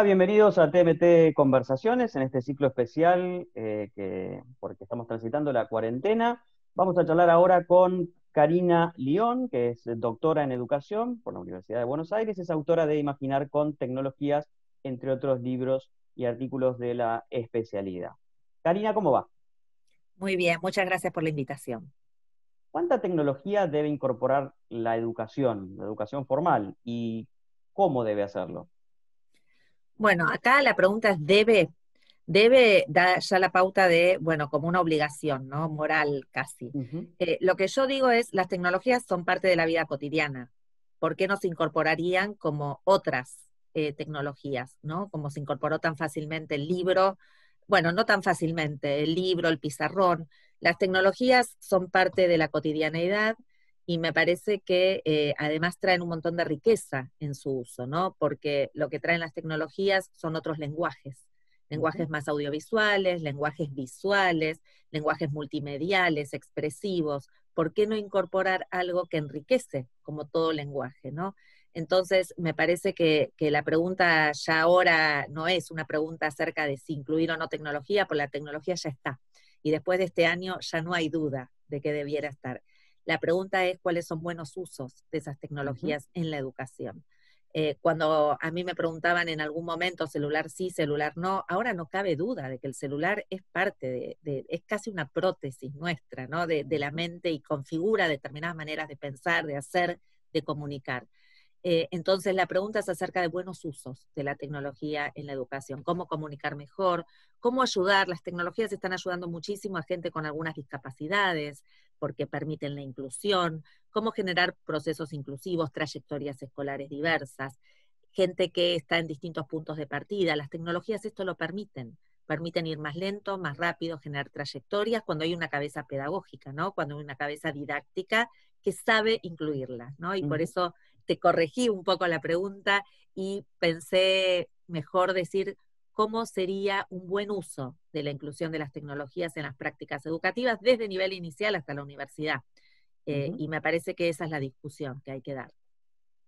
bienvenidos a TMT Conversaciones en este ciclo especial eh, que, porque estamos transitando la cuarentena. Vamos a charlar ahora con Karina León, que es doctora en educación por la Universidad de Buenos Aires, es autora de Imaginar con Tecnologías, entre otros libros y artículos de la especialidad. Karina, ¿cómo va? Muy bien, muchas gracias por la invitación. ¿Cuánta tecnología debe incorporar la educación, la educación formal, y cómo debe hacerlo? Bueno, acá la pregunta es, ¿debe? Debe dar ya la pauta de, bueno, como una obligación, ¿no? Moral casi. Eh, lo que yo digo es, las tecnologías son parte de la vida cotidiana. ¿Por qué no se incorporarían como otras eh, tecnologías, ¿no? Como se incorporó tan fácilmente el libro, bueno, no tan fácilmente, el libro, el pizarrón. Las tecnologías son parte de la cotidianeidad y me parece que eh, además traen un montón de riqueza en su uso, ¿no? Porque lo que traen las tecnologías son otros lenguajes, lenguajes más audiovisuales, lenguajes visuales, lenguajes multimediales, expresivos. ¿Por qué no incorporar algo que enriquece como todo lenguaje, ¿no? Entonces, me parece que, que, la pregunta ya ahora no es una pregunta acerca de si incluir o no tecnología, porque la tecnología ya está. Y después de este año ya no hay duda de que debiera estar. La pregunta es cuáles son buenos usos de esas tecnologías en la educación. Eh, cuando a mí me preguntaban en algún momento celular sí, celular no, ahora no cabe duda de que el celular es parte de, es casi una prótesis nuestra, ¿no? De, de, la mente y configura determinadas maneras de pensar, de hacer, de comunicar. Eh, entonces, la pregunta es acerca de buenos usos de la tecnología en la educación, cómo comunicar mejor, cómo ayudar. Las tecnologías están ayudando muchísimo a gente con algunas discapacidades porque permiten la inclusión, cómo generar procesos inclusivos, trayectorias escolares diversas, gente que está en distintos puntos de partida. Las tecnologías esto lo permiten permiten ir más lento, más rápido, generar trayectorias cuando hay una cabeza pedagógica, ¿no? Cuando hay una cabeza didáctica que sabe incluirlas, ¿no? Y por eso te corregí un poco la pregunta y pensé mejor decir cómo sería un buen uso de la inclusión de las tecnologías en las prácticas educativas desde nivel inicial hasta la universidad. Eh, y me parece que esa es la discusión que hay que dar.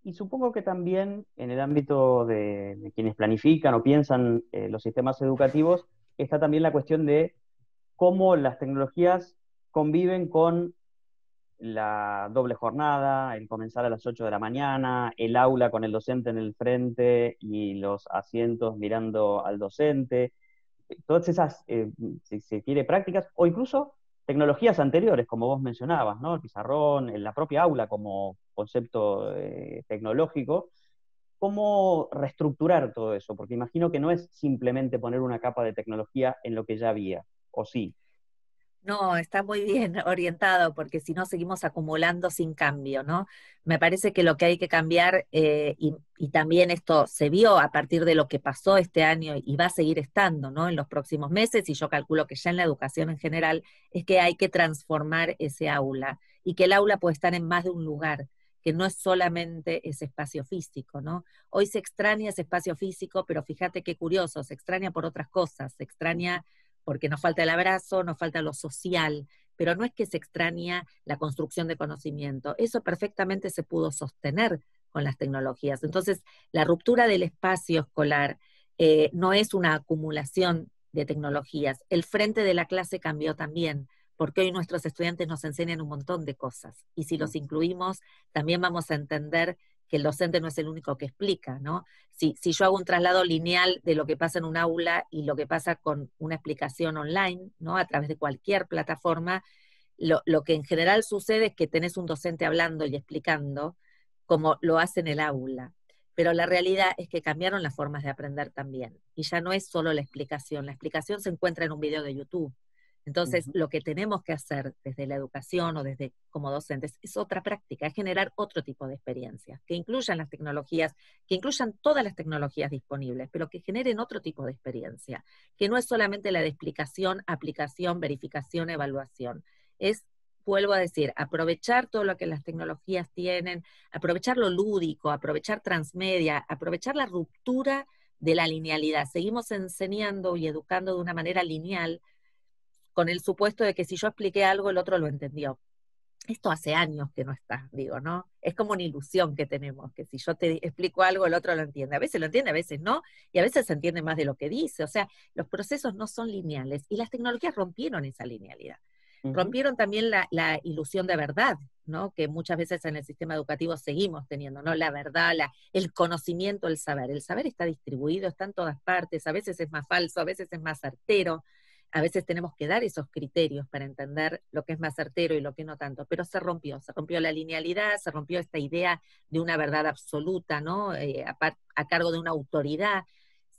Y supongo que también en el ámbito de, quienes planifican o piensan eh, los sistemas educativos está también la cuestión de cómo las tecnologías conviven con la doble jornada, el comenzar a las 8 de la mañana, el aula con el docente en el frente y los asientos mirando al docente, eh, todas esas, eh, si se quiere, prácticas, o incluso tecnologías anteriores, como vos mencionabas, ¿no? El pizarrón, la propia aula como concepto eh, tecnológico, ¿cómo reestructurar todo eso? Porque imagino que no es simplemente poner una capa de tecnología en lo que ya había, ¿o sí? No, está muy bien orientado porque si no seguimos acumulando sin cambio, ¿no? Me parece que lo que hay que cambiar, eh, y, y, también esto se vio a partir de lo que pasó este año y va a seguir estando, ¿no? En los próximos meses, y yo calculo que ya en la educación en general, es que hay que transformar ese aula y que el aula puede estar en más de un lugar que no es solamente ese espacio físico, ¿no? Hoy se extraña ese espacio físico, pero fíjate qué curioso, se extraña por otras cosas, se extraña porque nos falta el abrazo, nos falta lo social, pero no es que se extraña la construcción de conocimiento. Eso perfectamente se pudo sostener con las tecnologías. Entonces, la ruptura del espacio escolar eh, no es una acumulación de tecnologías. El frente de la clase cambió también, porque hoy nuestros estudiantes nos enseñan un montón de cosas. Y si los incluimos, también vamos a entender que el docente no es el único que explica, ¿no? Si, si yo hago un traslado lineal de lo que pasa en un aula y lo que pasa con una explicación online, ¿no? A través de cualquier plataforma, lo, lo que en general sucede es que tenés un docente hablando y explicando como lo hace en el aula. Pero la realidad es que cambiaron las formas de aprender también. Y ya no es solo la explicación. La explicación se encuentra en un video de YouTube entonces, lo que tenemos que hacer desde la educación o desde como docentes es otra práctica, es generar otro tipo de experiencias, que incluyan las tecnologías, que incluyan todas las tecnologías disponibles, pero que generen otro tipo de experiencia, que no es solamente la de explicación, aplicación, verificación, evaluación. Es, vuelvo a decir, aprovechar todo lo que las tecnologías tienen, aprovechar lo lúdico, aprovechar transmedia, aprovechar la ruptura de la linealidad. Seguimos enseñando y educando de una manera lineal, con el supuesto de que si yo expliqué algo, el otro lo entendió. Esto hace años que no está, digo, ¿no? Es como una ilusión que tenemos, que si yo te explico algo, el otro lo entiende. A veces lo entiende, a veces no, y a veces se entiende más de lo que dice. O sea, los procesos no son lineales y las tecnologías rompieron esa linealidad. Rompieron también la, ilusión de verdad, ¿no? Que muchas veces en el sistema educativo seguimos teniendo, ¿no? La verdad, la, el conocimiento, el saber. El saber está distribuido, está en todas partes, a veces es más falso, a veces es más certero a veces tenemos que dar esos criterios para entender lo que es más certero y lo que no tanto, pero se rompió, se rompió la linealidad, se rompió esta idea de una verdad absoluta, ¿no? Eh, a, cargo de una autoridad,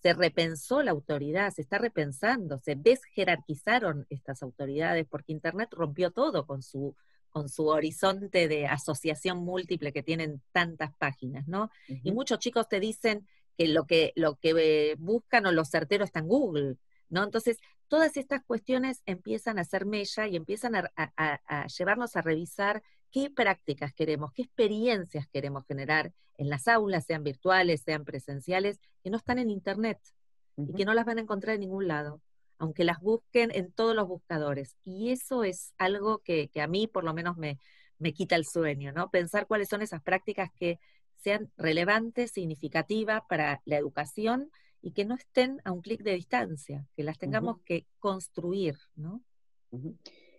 se repensó la autoridad, se está repensando, se desjerarquizaron estas autoridades porque Internet rompió todo con su con su horizonte de asociación múltiple que tienen tantas páginas, ¿no? Y muchos chicos te dicen que lo que, lo que eh, buscan o lo certero está en Google, ¿no? Entonces, todas estas cuestiones empiezan a ser mella y empiezan a, llevarnos a revisar qué prácticas queremos, qué experiencias queremos generar en las aulas, sean virtuales, sean presenciales, que no están en Internet y que no las van a encontrar en ningún lado, aunque las busquen en todos los buscadores. Y eso es algo que, a mí por lo menos me, me quita el sueño, ¿no? Pensar cuáles son esas prácticas que sean relevantes, significativas para la educación y que no estén a un clic de distancia, que las tengamos que construir, ¿no?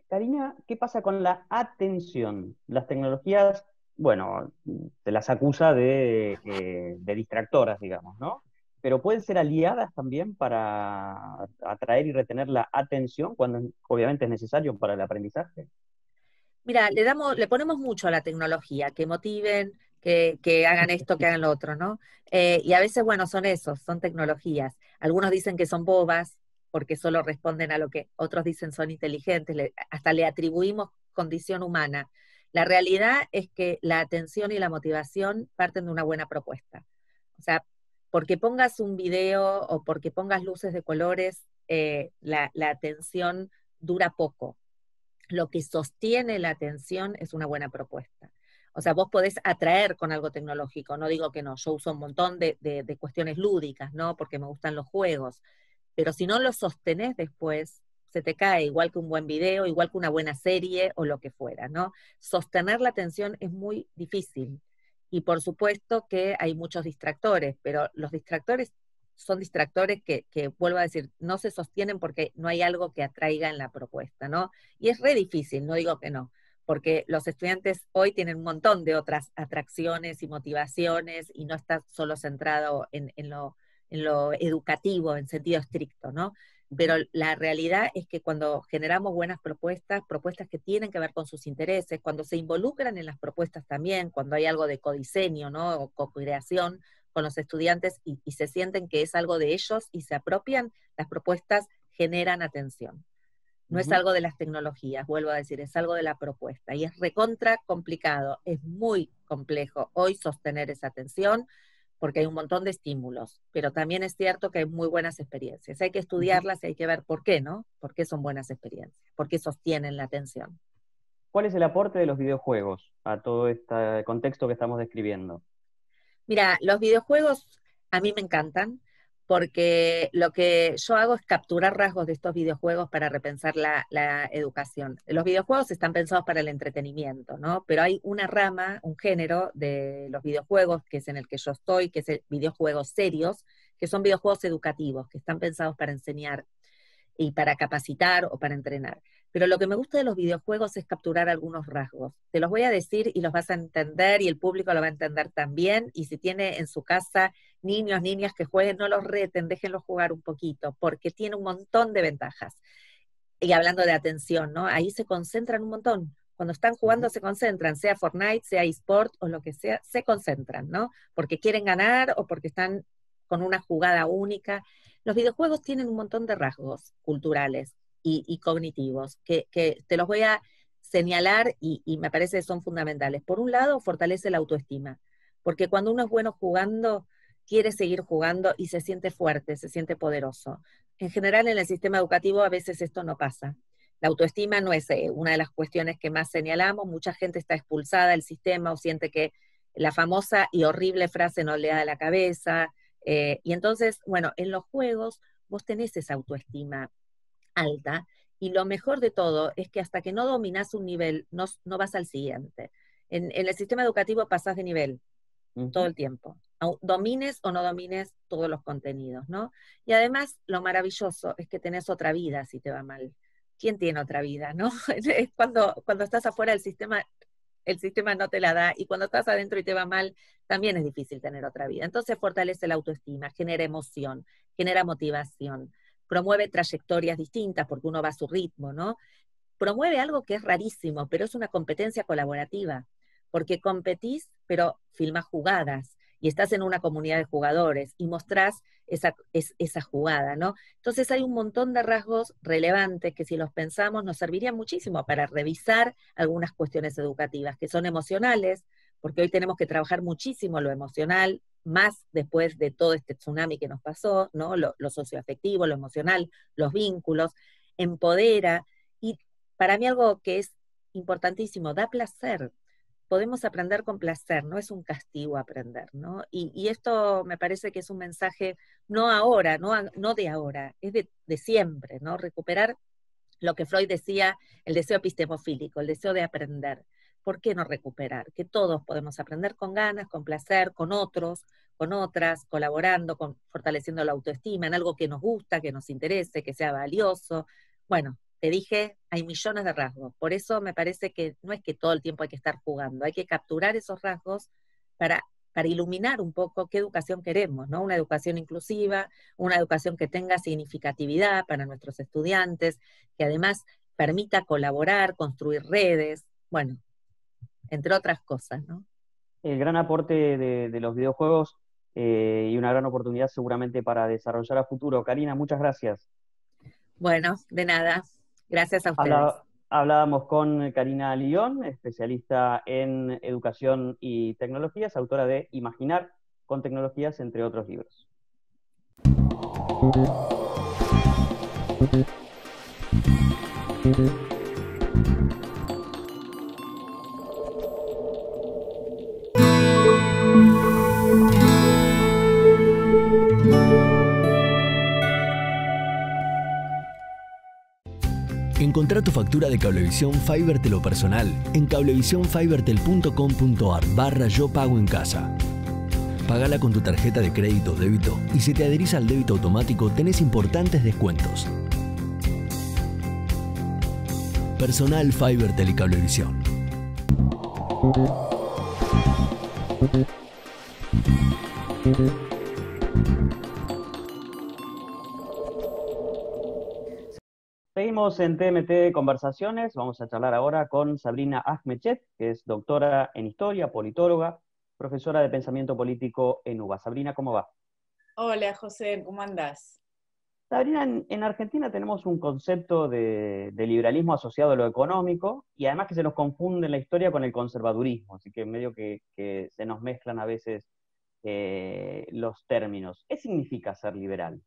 Karina, ¿qué pasa con la atención? Las tecnologías, bueno, se las acusa de, eh, de distractoras, digamos, ¿no? Pero pueden ser aliadas también para atraer y retener la atención cuando obviamente es necesario para el aprendizaje. Mira, le damos, le ponemos mucho a la tecnología, que motiven, que, hagan esto, que hagan lo otro, ¿no? Eh, y a veces, bueno, son esos, son tecnologías. Algunos dicen que son bobas porque solo responden a lo que otros dicen son inteligentes, hasta le atribuimos condición humana. La realidad es que la atención y la motivación parten de una buena propuesta. O sea, porque pongas un video o porque pongas luces de colores, eh, la atención dura poco. Lo que sostiene la atención es una buena propuesta. O sea, vos podés atraer con algo tecnológico, no digo que no, yo uso un montón de, cuestiones lúdicas, ¿no? Porque me gustan los juegos, pero si no lo sostenés después, se te cae, igual que un buen video, igual que una buena serie o lo que fuera, ¿no? Sostener la atención es muy difícil. Y por supuesto que hay muchos distractores, pero los distractores son distractores que, que, vuelvo a decir, no se sostienen porque no hay algo que atraiga en la propuesta, ¿no? Y es re difícil, no digo que no, porque los estudiantes hoy tienen un montón de otras atracciones y motivaciones y no está solo centrado en, lo, educativo, en sentido estricto, ¿no? Pero la realidad es que cuando generamos buenas propuestas, propuestas que tienen que ver con sus intereses, cuando se involucran en las propuestas también, cuando hay algo de codiseño, ¿no? O co-creación con los estudiantes y se sienten que es algo de ellos y se apropian, las propuestas generan atención. No es algo de las tecnologías, vuelvo a decir, es algo de la propuesta. Y es recontra complicado, es muy complejo hoy sostener esa atención porque hay un montón de estímulos, pero también es cierto que hay muy buenas experiencias. Hay que estudiarlas y hay que ver por qué, ¿no? ¿Por qué son buenas experiencias? ¿Por qué sostienen la atención? ¿Cuál es el aporte de los videojuegos a todo este contexto que estamos describiendo? Mira, los videojuegos a mí me encantan porque lo que yo hago es capturar rasgos de estos videojuegos para repensar la, educación. Los videojuegos están pensados para el entretenimiento, ¿no? Pero hay una rama, un género de los videojuegos, que es en el que yo estoy, que es el videojuegos serios, que son videojuegos educativos, que están pensados para enseñar y para capacitar o para entrenar. Pero lo que me gusta de los videojuegos es capturar algunos rasgos. Te los voy a decir y los vas a entender y el público lo va a entender también. Y si tiene en su casa niños, niñas que jueguen, no los reten, déjenlos jugar un poquito, porque tiene un montón de ventajas. Y hablando de atención, ¿no? Ahí se concentran un montón. Cuando están jugando se concentran, sea Fortnite, sea eSport o lo que sea, se concentran, ¿no? Porque quieren ganar o porque están con una jugada única. Los videojuegos tienen un montón de rasgos culturales y, cognitivos, que, te los voy a señalar y, me parece que son fundamentales. Por un lado, fortalece la autoestima, porque cuando uno es bueno jugando, quiere seguir jugando y se siente fuerte, se siente poderoso. En general, en el sistema educativo a veces esto no pasa. La autoestima no es eh, una de las cuestiones que más señalamos. Mucha gente está expulsada del sistema o siente que la famosa y horrible frase no le da la cabeza. Eh, y entonces, bueno, en los juegos vos tenés esa autoestima alta y lo mejor de todo es que hasta que no dominas un nivel, no, no vas al siguiente. En, el sistema educativo pasas de nivel todo el tiempo, domines o no domines todos los contenidos, ¿no? Y además, lo maravilloso es que tenés otra vida si te va mal. ¿Quién tiene otra vida, no? cuando, cuando estás afuera del sistema, el sistema no te la da, y cuando estás adentro y te va mal, también es difícil tener otra vida. Entonces fortalece la autoestima, genera emoción, genera motivación, promueve trayectorias distintas porque uno va a su ritmo, ¿no? Promueve algo que es rarísimo, pero es una competencia colaborativa, porque competís, pero filmas jugadas y estás en una comunidad de jugadores y mostrás esa, esa jugada, ¿no? Entonces hay un montón de rasgos relevantes que si los pensamos nos servirían muchísimo para revisar algunas cuestiones educativas que son emocionales, porque hoy tenemos que trabajar muchísimo lo emocional, más después de todo este tsunami que nos pasó, ¿no? Lo, socioafectivo, lo emocional, los vínculos, empodera y para mí algo que es importantísimo, da placer. Podemos aprender con placer, no es un castigo aprender, ¿no? Y, esto me parece que es un mensaje no ahora, no, no de ahora, es de, siempre, ¿no? Recuperar lo que Freud decía, el deseo epistemofílico, el deseo de aprender. ¿por qué no recuperar? Que todos podemos aprender con ganas, con placer, con otros, con otras, colaborando, fortaleciendo la autoestima en algo que nos gusta, que nos interese, que sea valioso. Bueno, te dije, hay millones de rasgos. Por eso me parece que no es que todo el tiempo hay que estar jugando, hay que capturar esos rasgos para, para iluminar un poco qué educación queremos, ¿no? Una educación inclusiva, una educación que tenga significatividad para nuestros estudiantes, que además permita colaborar, construir redes. Bueno, entre otras cosas, El gran aporte de, los videojuegos eh, y una gran oportunidad seguramente para desarrollar a futuro. Karina, muchas gracias. Bueno, de nada. Gracias a ustedes. hablábamos con Karina Lyon, especialista en educación y tecnologías, autora de Imaginar con tecnologías, entre otros libros. Encontrá tu factura de Cablevisión Fiber personal en cablevisiónfibertel.com.ar barra Yo Pago en Casa. Pagala con tu tarjeta de crédito o débito y si te adherís al débito automático tenés importantes descuentos. Personal Fibertel y Cablevisión. en TMT Conversaciones. Vamos a charlar ahora con Sabrina Ahmechet, que es doctora en historia, politóloga, profesora de pensamiento político en UBA. Sabrina, ¿cómo va? Hola, José, ¿cómo andás? Sabrina, en, Argentina tenemos un concepto de, liberalismo asociado a lo económico y además que se nos confunde en la historia con el conservadurismo, así que medio que, se nos mezclan a veces eh, los términos. ¿Qué significa ser liberal?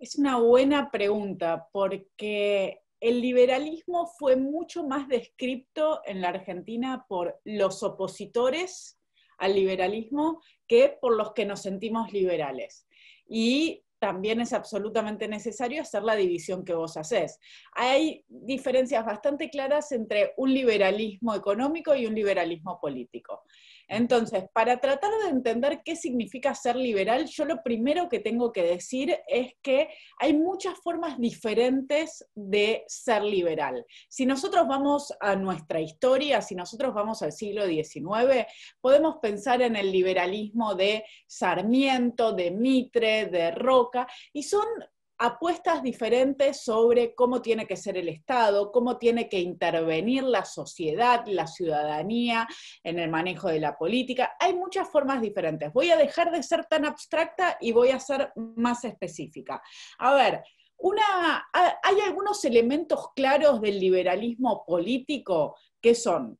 Es una buena pregunta porque el liberalismo fue mucho más descripto en la Argentina por los opositores al liberalismo que por los que nos sentimos liberales. Y también es absolutamente necesario hacer la división que vos haces. Hay diferencias bastante claras entre un liberalismo económico y un liberalismo político. Entonces, para tratar de entender qué significa ser liberal, yo lo primero que tengo que decir es que hay muchas formas diferentes de ser liberal. Si nosotros vamos a nuestra historia, si nosotros vamos al siglo XIX, podemos pensar en el liberalismo de Sarmiento, de Mitre, de Roca, y son apuestas diferentes sobre cómo tiene que ser el Estado, cómo tiene que intervenir la sociedad, la ciudadanía en el manejo de la política. Hay muchas formas diferentes. Voy a dejar de ser tan abstracta y voy a ser más específica. A ver, hay algunos elementos claros del liberalismo político que son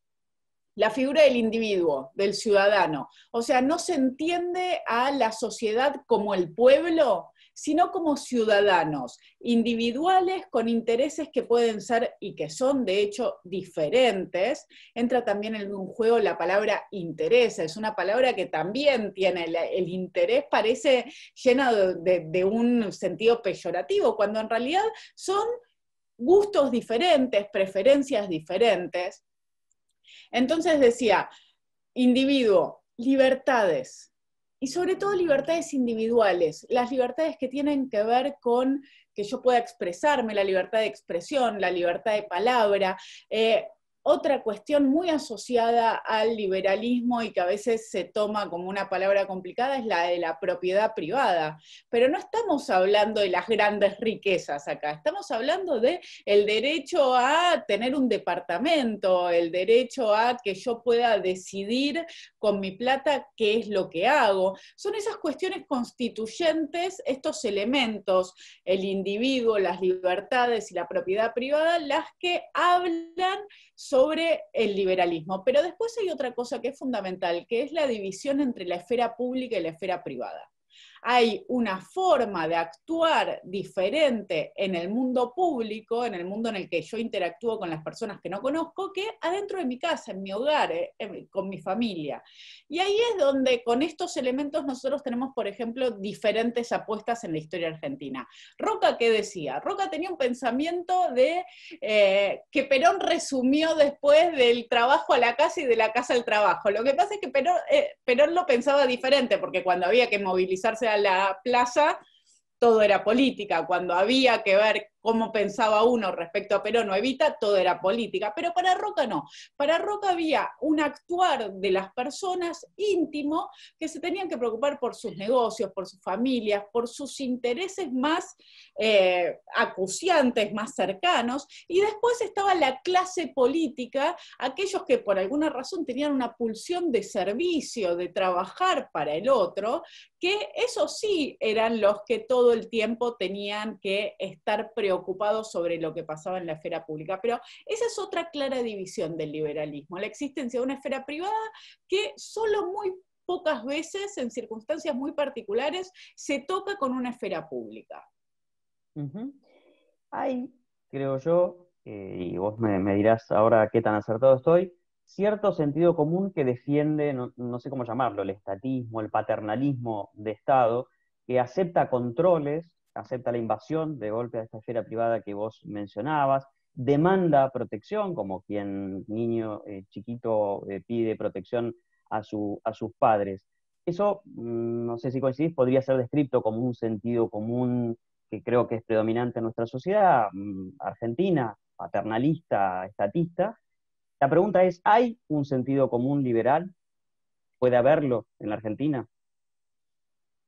la figura del individuo, del ciudadano. O sea, no se entiende a la sociedad como el pueblo, sino como ciudadanos individuales con intereses que pueden ser y que son de hecho diferentes. Entra también en un juego la palabra interés, es una palabra que también tiene el, interés, parece llena de un sentido peyorativo, cuando en realidad son gustos diferentes, preferencias diferentes. Entonces decía, individuo, libertades, y sobre todo libertades individuales, las libertades que tienen que ver con que yo pueda expresarme, la libertad de expresión, la libertad de palabra, eh, otra cuestión muy asociada al liberalismo y que a veces se toma como una palabra complicada es la de la propiedad privada. Pero no estamos hablando de las grandes riquezas acá, estamos hablando de derecho a tener un departamento, el derecho a que yo pueda decidir con mi plata qué es lo que hago. Son esas cuestiones constituyentes, estos elementos, el individuo, las libertades y la propiedad privada, las que hablan sobre sobre el liberalismo. Pero después hay otra cosa que es fundamental, que es la división entre la esfera pública y la esfera privada hay una forma de actuar diferente en el mundo público, en el mundo en el que yo interactúo con las personas que no conozco, que adentro de mi casa, en mi hogar, eh, con mi familia. Y ahí es donde con estos elementos nosotros tenemos, por ejemplo, diferentes apuestas en la historia argentina. Roca, ¿qué decía? Roca tenía un pensamiento de eh, que Perón resumió después del trabajo a la casa y de la casa al trabajo. Lo que pasa es que Perón eh, lo pensaba diferente, porque cuando había que movilizarse la plaza, todo era política. Cuando había que ver como pensaba uno respecto a Perón o Evita, todo era política, pero para Roca no. Para Roca había un actuar de las personas íntimo que se tenían que preocupar por sus negocios, por sus familias, por sus intereses más eh, acuciantes, más cercanos, y después estaba la clase política, aquellos que por alguna razón tenían una pulsión de servicio, de trabajar para el otro, que eso sí eran los que todo el tiempo tenían que estar preocupados ocupado sobre lo que pasaba en la esfera pública. Pero esa es otra clara división del liberalismo, la existencia de una esfera privada que solo muy pocas veces, en circunstancias muy particulares, se toca con una esfera pública. Hay, creo yo, eh, y vos me, dirás ahora qué tan acertado estoy, cierto sentido común que defiende, no, sé cómo llamarlo, el estatismo, el paternalismo de Estado, que acepta controles acepta la invasión de golpe a esta esfera privada que vos mencionabas, demanda protección, como quien niño eh, chiquito eh, pide protección a, a sus padres. Eso, mm, no sé si coincidís, podría ser descrito como un sentido común que creo que es predominante en nuestra sociedad mm, argentina, paternalista, estatista. La pregunta es, ¿hay un sentido común liberal? ¿Puede haberlo en la Argentina?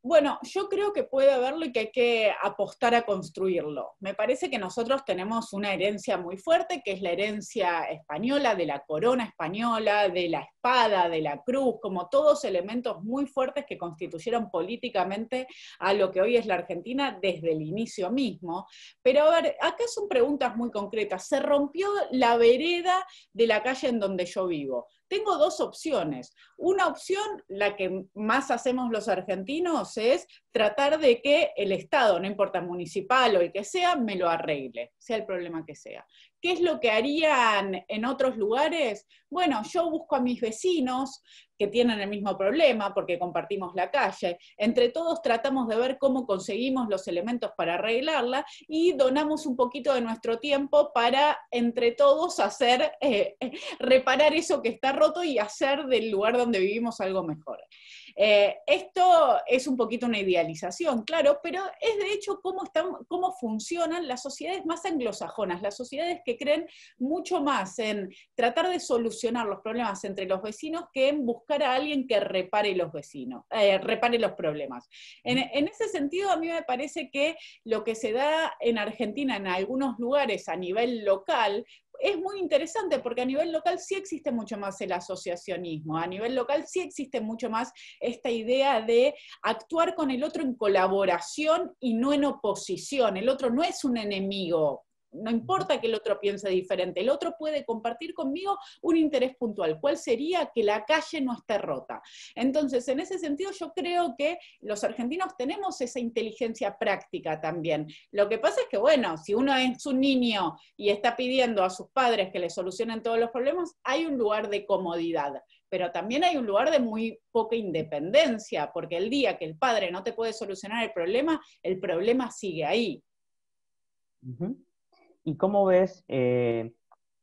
Bueno, yo creo que puede haberlo y que hay que apostar a construirlo. Me parece que nosotros tenemos una herencia muy fuerte, que es la herencia española, de la corona española, de la espada, de la cruz, como todos elementos muy fuertes que constituyeron políticamente a lo que hoy es la Argentina desde el inicio mismo. Pero a ver, acá son preguntas muy concretas. Se rompió la vereda de la calle en donde yo vivo tengo dos opciones. Una opción, la que más hacemos los argentinos, es tratar de que el Estado, no importa municipal o el que sea, me lo arregle, sea el problema que sea. ¿Qué es lo que harían en otros lugares? Bueno, yo busco a mis vecinos, tienen el mismo problema porque compartimos la calle. Entre todos tratamos de ver cómo conseguimos los elementos para arreglarla y donamos un poquito de nuestro tiempo para entre todos hacer, eh, reparar eso que está roto y hacer del lugar donde vivimos algo mejor. Eh, esto es un poquito una idealización, claro, pero es de hecho cómo, están, cómo funcionan las sociedades más anglosajonas, las sociedades que creen mucho más en tratar de solucionar los problemas entre los vecinos que en buscar a alguien que repare los vecinos, eh, repare los problemas. Mm. en, ese sentido, a mí me parece que lo que se da en Argentina en algunos lugares a nivel local es muy interesante porque a nivel local sí existe mucho más el asociacionismo, a nivel local sí existe mucho más esta idea de actuar con el otro en colaboración y no en oposición. El otro no es un enemigo no importa que el otro piense diferente, el otro puede compartir conmigo un interés puntual, cuál sería que la calle no esté rota. Entonces, en ese sentido, yo creo que los argentinos tenemos esa inteligencia práctica también. Lo que pasa es que, bueno, si uno es un niño y está pidiendo a sus padres que le solucionen todos los problemas, hay un lugar de comodidad pero también hay un lugar de muy poca independencia, porque el día que el padre no te puede solucionar el problema, el problema sigue ahí. ¿Y cómo ves eh,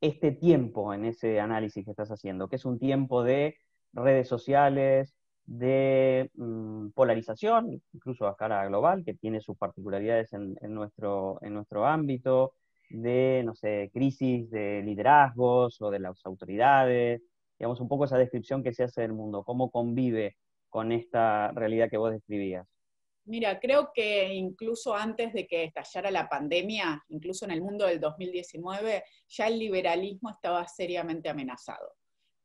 este tiempo en ese análisis que estás haciendo? Que es un tiempo de redes sociales, de mm, polarización, incluso a escala global, que tiene sus particularidades en, nuestro, en nuestro ámbito, de, no sé, crisis de liderazgos o de las autoridades, digamos, un poco esa descripción que se hace del mundo, cómo convive con esta realidad que vos describías. Mira, creo que incluso antes de que estallara la pandemia, incluso en el mundo del 2019, ya el liberalismo estaba seriamente amenazado.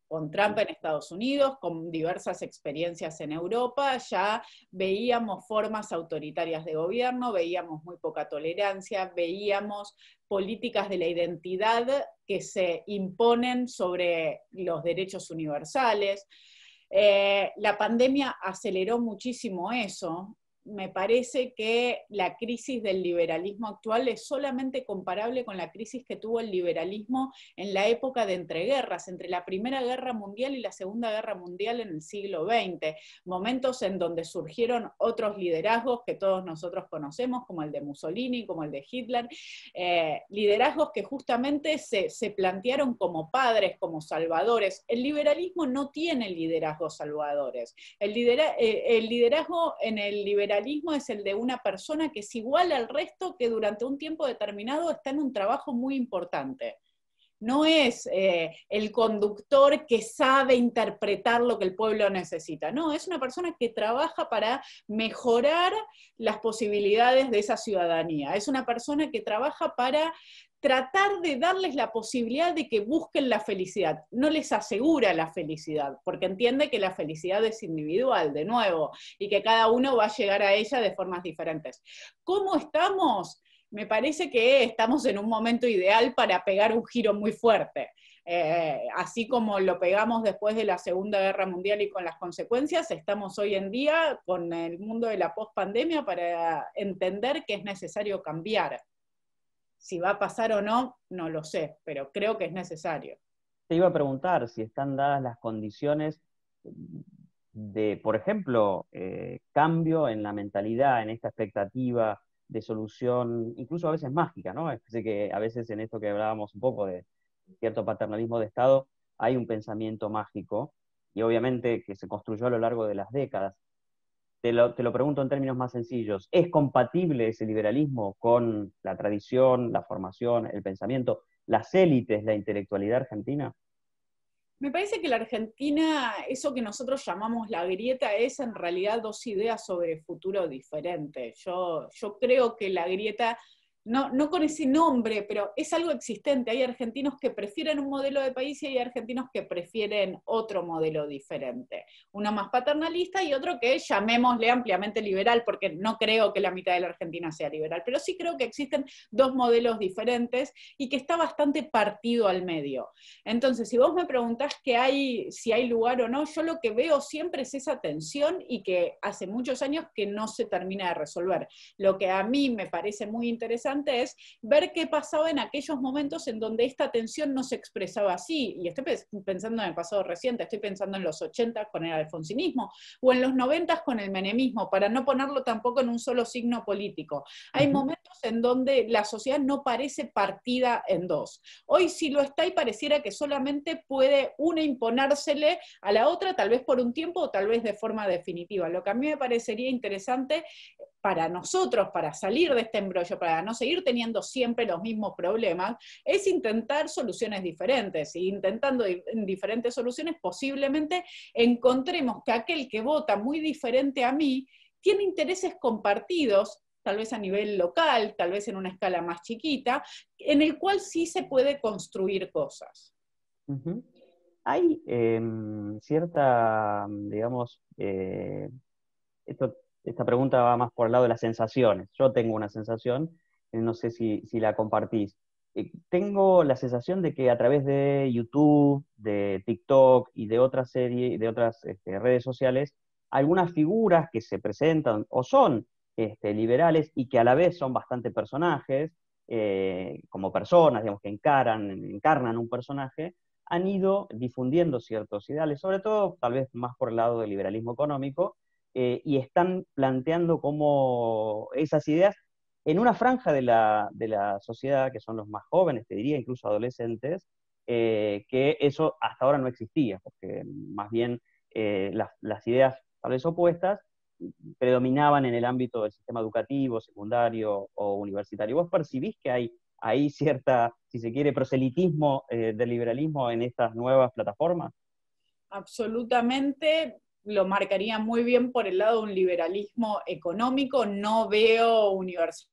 Con Trump en Estados Unidos, con diversas experiencias en Europa, ya veíamos formas autoritarias de gobierno, veíamos muy poca tolerancia, veíamos políticas de la identidad que se imponen sobre los derechos universales. Eh, la pandemia aceleró muchísimo eso me parece que la crisis del liberalismo actual es solamente comparable con la crisis que tuvo el liberalismo en la época de entreguerras, entre la Primera Guerra Mundial y la Segunda Guerra Mundial en el siglo XX, momentos en donde surgieron otros liderazgos que todos nosotros conocemos, como el de Mussolini, como el de Hitler, eh, liderazgos que justamente se, plantearon como padres, como salvadores. El liberalismo no tiene liderazgos salvadores. El, eh, el liderazgo en el liberalismo es el de una persona que es igual al resto que durante un tiempo determinado está en un trabajo muy importante. No es eh, el conductor que sabe interpretar lo que el pueblo necesita, no, es una persona que trabaja para mejorar las posibilidades de esa ciudadanía, es una persona que trabaja para tratar de darles la posibilidad de que busquen la felicidad. No les asegura la felicidad, porque entiende que la felicidad es individual, de nuevo, y que cada uno va a llegar a ella de formas diferentes. ¿Cómo estamos? Me parece que estamos en un momento ideal para pegar un giro muy fuerte. Eh, así como lo pegamos después de la Segunda Guerra Mundial y con las consecuencias, estamos hoy en día con el mundo de la post-pandemia para entender que es necesario cambiar si va a pasar o no, no lo sé, pero creo que es necesario. Te iba a preguntar si están dadas las condiciones de, por ejemplo, eh, cambio en la mentalidad, en esta expectativa de solución, incluso a veces mágica, ¿no? Sé que a veces en esto que hablábamos un poco de cierto paternalismo de Estado, hay un pensamiento mágico y obviamente que se construyó a lo largo de las décadas te lo, pregunto en términos más sencillos, ¿es compatible ese liberalismo con la tradición, la formación, el pensamiento, las élites, la intelectualidad argentina? Me parece que la Argentina, eso que nosotros llamamos la grieta, es en realidad dos ideas sobre futuro diferentes. Yo, yo creo que la grieta no, con ese nombre, pero es algo existente. Hay argentinos que prefieren un modelo de país y hay argentinos que prefieren otro modelo diferente. Uno más paternalista y otro que llamémosle ampliamente liberal, porque no creo que la mitad de la Argentina sea liberal, pero sí creo que existen dos modelos diferentes y que está bastante partido al medio. Entonces, si vos me preguntás que hay, si hay lugar o no, yo lo que veo siempre es esa tensión y que hace muchos años que no se termina de resolver. Lo que a mí me parece muy interesante es ver qué pasaba en aquellos momentos en donde esta tensión no se expresaba así. Y estoy pensando en el pasado reciente, estoy pensando en los 80 con el alfonsinismo o en los 90 con el menemismo, para no ponerlo tampoco en un solo signo político. Hay momentos en donde la sociedad no parece partida en dos. Hoy sí lo está y pareciera que solamente puede una imponérsele a la otra, tal vez por un tiempo o tal vez de forma definitiva. Lo que a mí me parecería interesante para nosotros, para salir de este embrollo, para no seguir teniendo siempre los mismos problemas, es intentar soluciones diferentes. Y intentando diferentes soluciones, posiblemente encontremos que aquel que vota muy diferente a mí tiene intereses compartidos tal vez a nivel local, tal vez en una escala más chiquita, en el cual sí se puede construir cosas. Hay em, cierta, digamos, eh, esto esta pregunta va más por el lado de las sensaciones. Yo tengo una sensación, eh, no sé si, la compartís. Eh, tengo la sensación de que a través de YouTube, de TikTok y de otras de otras este, redes sociales, algunas figuras que se presentan o son este, liberales y que a la vez son bastante personajes, eh, como personas, digamos, que encaran, encarnan un personaje, han ido difundiendo ciertos ideales, sobre todo tal vez más por el lado del liberalismo económico, eh, y están planteando como esas ideas en una franja de la, de la, sociedad, que son los más jóvenes, te diría, incluso adolescentes, eh, que eso hasta ahora no existía, porque más bien eh, las, ideas tal vez opuestas predominaban en el ámbito del sistema educativo, secundario o universitario. ¿Vos percibís que hay ahí cierta, si se quiere, proselitismo del liberalismo en estas nuevas plataformas? Absolutamente lo marcaría muy bien por el lado de un liberalismo económico. No veo universal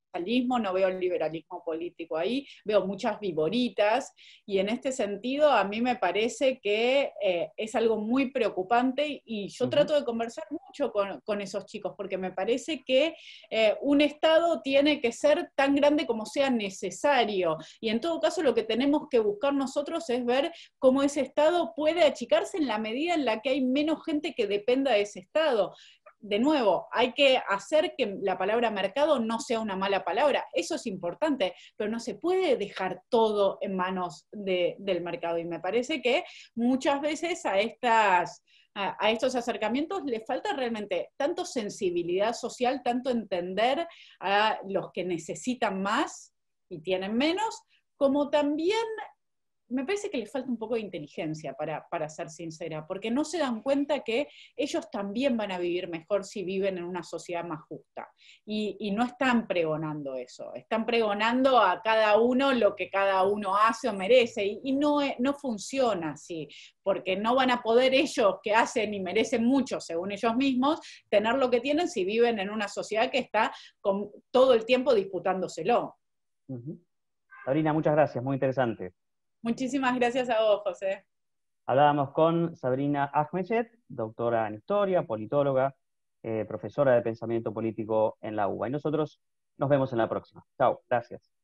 no veo el liberalismo político ahí, veo muchas viboritas y en este sentido a mí me parece que eh, es algo muy preocupante y yo trato de conversar mucho con, esos chicos porque me parece que eh, un Estado tiene que ser tan grande como sea necesario y en todo caso lo que tenemos que buscar nosotros es ver cómo ese Estado puede achicarse en la medida en la que hay menos gente que dependa de ese Estado de nuevo, hay que hacer que la palabra mercado no sea una mala palabra. Eso es importante, pero no se puede dejar todo en manos del mercado. Y me parece que muchas veces a estas a, estos acercamientos le falta realmente tanto sensibilidad social, tanto entender a los que necesitan más y tienen menos, como también me parece que les falta un poco de inteligencia, para, ser sincera, porque no se dan cuenta que ellos también van a vivir mejor si viven en una sociedad más justa. Y, no están pregonando eso, están pregonando a cada uno lo que cada uno hace o merece. Y, no, no funciona así, porque no van a poder ellos, que hacen y merecen mucho, según ellos mismos, tener lo que tienen si viven en una sociedad que está con, todo el tiempo disputándoselo. Sabrina, muchas gracias, muy interesante. Muchísimas gracias a vos, José. Hablábamos con Sabrina Ahmed, doctora en historia, politóloga, eh, profesora de pensamiento político en la UBA. Y nosotros nos vemos en la próxima. Chao, gracias.